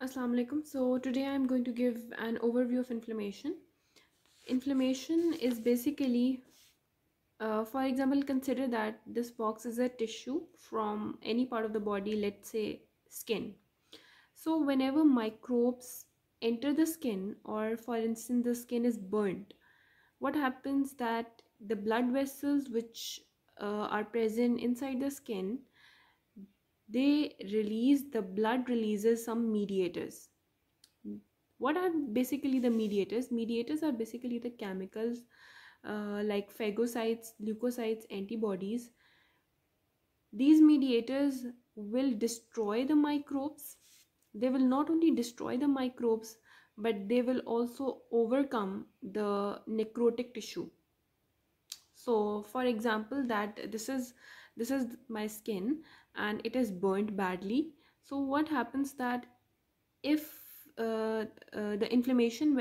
Assalamu alaikum. So today I'm going to give an overview of inflammation. Inflammation is basically, uh, for example, consider that this box is a tissue from any part of the body, let's say skin. So whenever microbes enter the skin or for instance the skin is burnt, what happens that the blood vessels which uh, are present inside the skin they release the blood releases some mediators what are basically the mediators mediators are basically the chemicals uh, like phagocytes leukocytes antibodies these mediators will destroy the microbes they will not only destroy the microbes but they will also overcome the necrotic tissue so for example that this is this is my skin and it is burnt badly so what happens that if uh, uh, the inflammation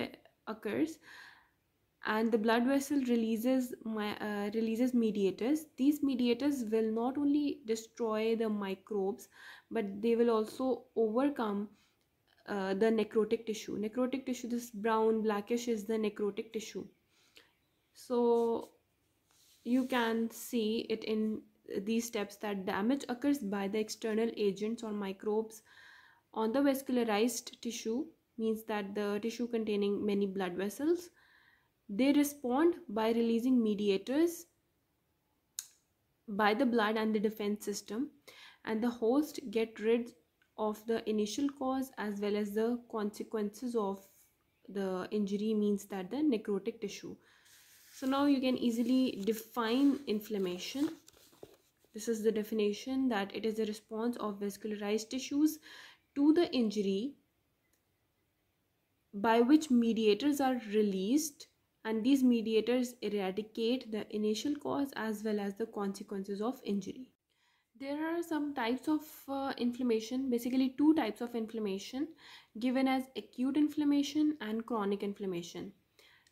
occurs and the blood vessel releases my uh, releases mediators these mediators will not only destroy the microbes but they will also overcome uh, the necrotic tissue necrotic tissue this brown blackish is the necrotic tissue so you can see it in these steps that damage occurs by the external agents or microbes on the vascularized tissue means that the tissue containing many blood vessels they respond by releasing mediators by the blood and the defense system and the host get rid of the initial cause as well as the consequences of the injury means that the necrotic tissue so now you can easily define inflammation this is the definition that it is the response of vascularized tissues to the injury by which mediators are released and these mediators eradicate the initial cause as well as the consequences of injury. There are some types of uh, inflammation, basically two types of inflammation given as acute inflammation and chronic inflammation.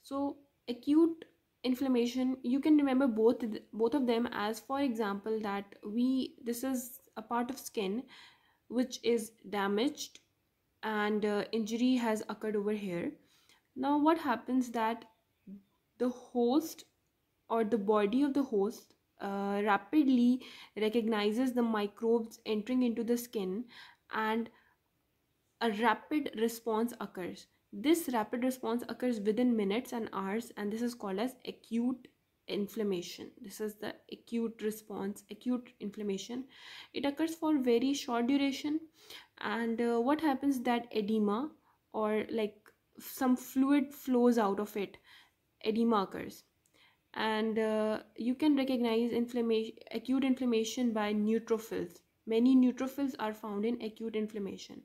So acute inflammation you can remember both both of them as for example that we this is a part of skin which is damaged and uh, injury has occurred over here now what happens that the host or the body of the host uh, rapidly recognizes the microbes entering into the skin and a rapid response occurs this rapid response occurs within minutes and hours and this is called as acute inflammation this is the acute response acute inflammation it occurs for very short duration and uh, what happens that edema or like some fluid flows out of it edema occurs and uh, you can recognize inflammation acute inflammation by neutrophils many neutrophils are found in acute inflammation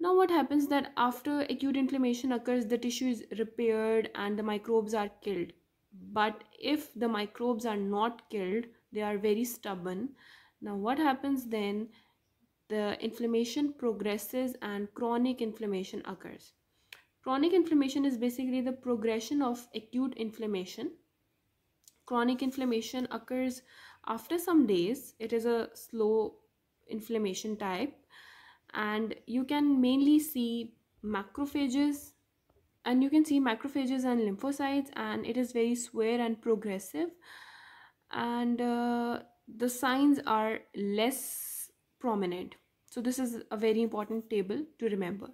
now what happens that after acute inflammation occurs, the tissue is repaired and the microbes are killed. But if the microbes are not killed, they are very stubborn. Now what happens then? The inflammation progresses and chronic inflammation occurs. Chronic inflammation is basically the progression of acute inflammation. Chronic inflammation occurs after some days. It is a slow inflammation type and you can mainly see macrophages and you can see macrophages and lymphocytes and it is very severe and progressive and uh, the signs are less prominent so this is a very important table to remember